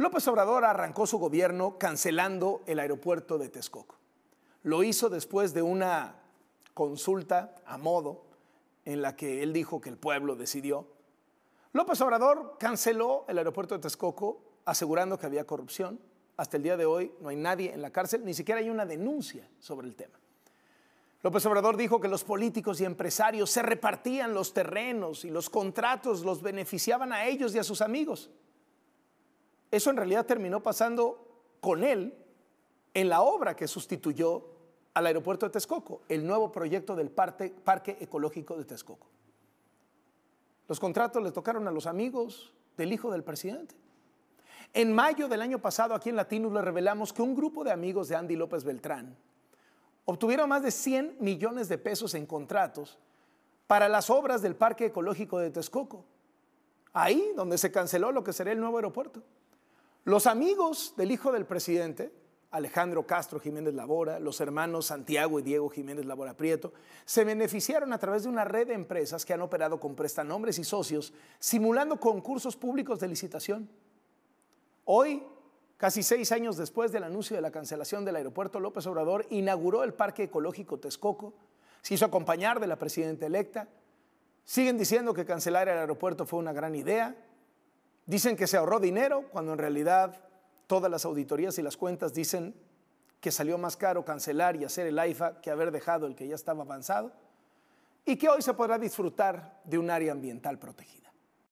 López Obrador arrancó su gobierno cancelando el aeropuerto de Texcoco. Lo hizo después de una consulta a modo en la que él dijo que el pueblo decidió. López Obrador canceló el aeropuerto de Texcoco asegurando que había corrupción. Hasta el día de hoy no hay nadie en la cárcel, ni siquiera hay una denuncia sobre el tema. López Obrador dijo que los políticos y empresarios se repartían los terrenos y los contratos los beneficiaban a ellos y a sus amigos. Eso en realidad terminó pasando con él en la obra que sustituyó al aeropuerto de Texcoco, el nuevo proyecto del Parque Ecológico de Texcoco. Los contratos le tocaron a los amigos del hijo del presidente. En mayo del año pasado, aquí en Latinos, le revelamos que un grupo de amigos de Andy López Beltrán obtuvieron más de 100 millones de pesos en contratos para las obras del Parque Ecológico de Texcoco, ahí donde se canceló lo que sería el nuevo aeropuerto. Los amigos del hijo del presidente, Alejandro Castro Jiménez Labora, los hermanos Santiago y Diego Jiménez Labora Prieto, se beneficiaron a través de una red de empresas que han operado con prestanombres y socios, simulando concursos públicos de licitación. Hoy, casi seis años después del anuncio de la cancelación del aeropuerto López Obrador, inauguró el Parque Ecológico Texcoco, se hizo acompañar de la presidenta electa, siguen diciendo que cancelar el aeropuerto fue una gran idea, Dicen que se ahorró dinero cuando en realidad todas las auditorías y las cuentas dicen que salió más caro cancelar y hacer el AIFA que haber dejado el que ya estaba avanzado y que hoy se podrá disfrutar de un área ambiental protegida.